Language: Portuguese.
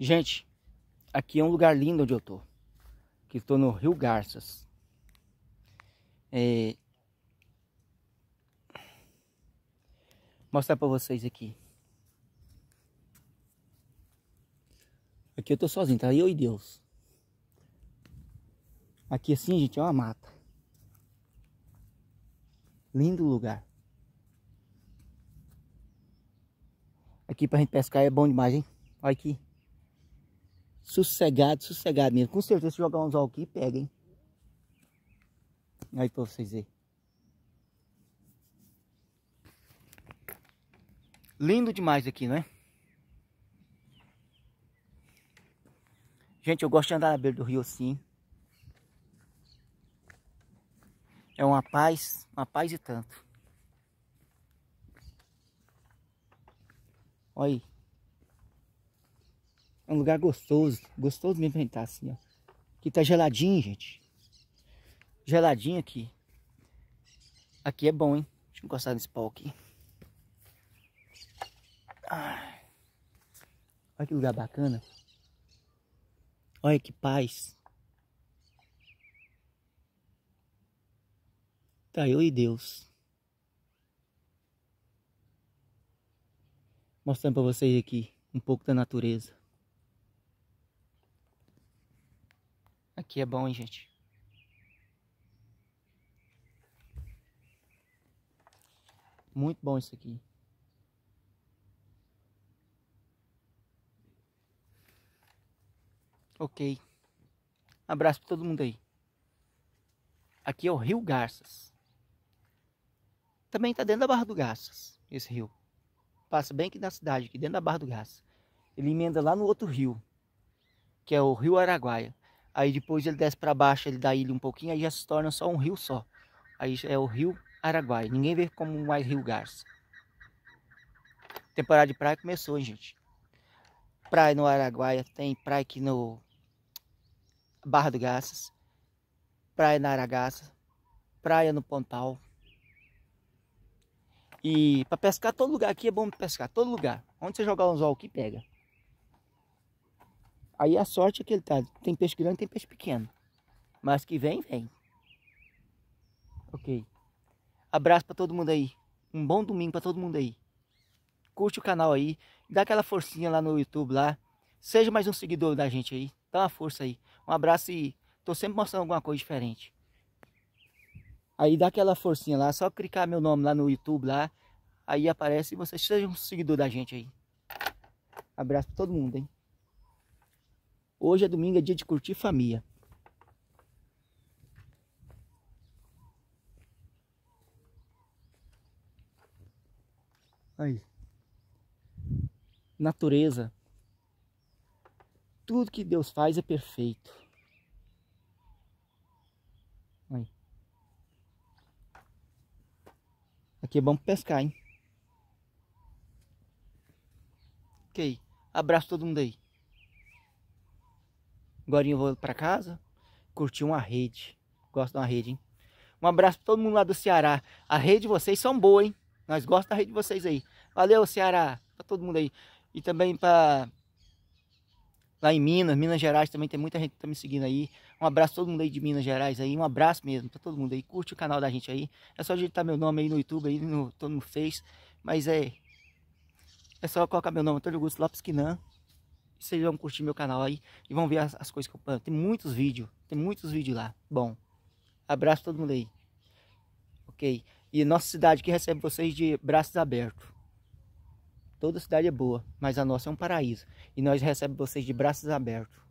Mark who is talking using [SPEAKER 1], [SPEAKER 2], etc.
[SPEAKER 1] Gente, aqui é um lugar lindo onde eu tô. Que estou no Rio Garças. É... Mostrar para vocês aqui. Aqui eu tô sozinho, tá? Eu e Deus. Aqui assim, gente, é uma mata. Lindo lugar. Aqui pra gente pescar é bom demais, hein? Olha aqui. Sossegado, sossegado mesmo. Com certeza, se jogar um anzol aqui, pega, hein? Aí pra vocês verem. Lindo demais aqui, né? Gente, eu gosto de andar na beira do rio assim. É uma paz, uma paz e tanto. Olha aí. É um lugar gostoso. Gostoso mesmo pra assim, ó. Aqui tá geladinho, gente. Geladinho aqui. Aqui é bom, hein? Deixa eu encostar nesse pau aqui. Ai. Olha que lugar bacana. Olha que paz. Tá eu e Deus. Mostrando para vocês aqui um pouco da natureza. aqui é bom, hein, gente? Muito bom isso aqui. Ok. Abraço para todo mundo aí. Aqui é o Rio Garças. Também está dentro da Barra do Garças, esse rio. Passa bem aqui na cidade, aqui dentro da Barra do Garças. Ele emenda lá no outro rio, que é o Rio Araguaia. Aí depois ele desce para baixo, ele dá ilha um pouquinho, aí já se torna só um rio só. Aí é o rio Araguai. Ninguém vê como mais rio Garça. Temporada de praia começou, hein, gente. Praia no Araguaia, tem praia aqui no Barra do Garças, praia na Aragaça, praia no Pontal. E para pescar todo lugar aqui é bom pescar, todo lugar. Onde você jogar um anzol aqui pega. Aí a sorte é que ele tá, tem peixe grande, tem peixe pequeno. Mas que vem, vem. Ok. Abraço para todo mundo aí. Um bom domingo para todo mundo aí. Curte o canal aí, dá aquela forcinha lá no YouTube lá. Seja mais um seguidor da gente aí. Dá uma força aí. Um abraço e tô sempre mostrando alguma coisa diferente. Aí dá aquela forcinha lá, só clicar meu nome lá no YouTube lá. Aí aparece e você seja um seguidor da gente aí. Abraço para todo mundo, hein? Hoje é domingo, é dia de curtir família. Aí. Natureza. Tudo que Deus faz é perfeito. Aí. Aqui é bom pescar, hein? Ok. Abraço todo mundo aí. Agora eu vou para casa curtir uma rede. Gosto de uma rede, hein? Um abraço para todo mundo lá do Ceará. A rede de vocês são boa, hein? Nós gostamos da rede de vocês aí. Valeu, Ceará. Para todo mundo aí. E também para lá em Minas, Minas Gerais também tem muita gente que tá me seguindo aí. Um abraço a todo mundo aí de Minas Gerais aí, um abraço mesmo para todo mundo aí. Curte o canal da gente aí. É só digitar meu nome aí no YouTube aí, no todo no Face, mas é é só colocar meu nome, Antônio Augusto Lopes Quinan vocês vão curtir meu canal aí e vão ver as, as coisas que eu planto. Tem muitos vídeos, tem muitos vídeos lá. Bom, abraço todo mundo aí. Ok? E nossa cidade que recebe vocês de braços abertos. Toda cidade é boa, mas a nossa é um paraíso. E nós recebemos vocês de braços abertos.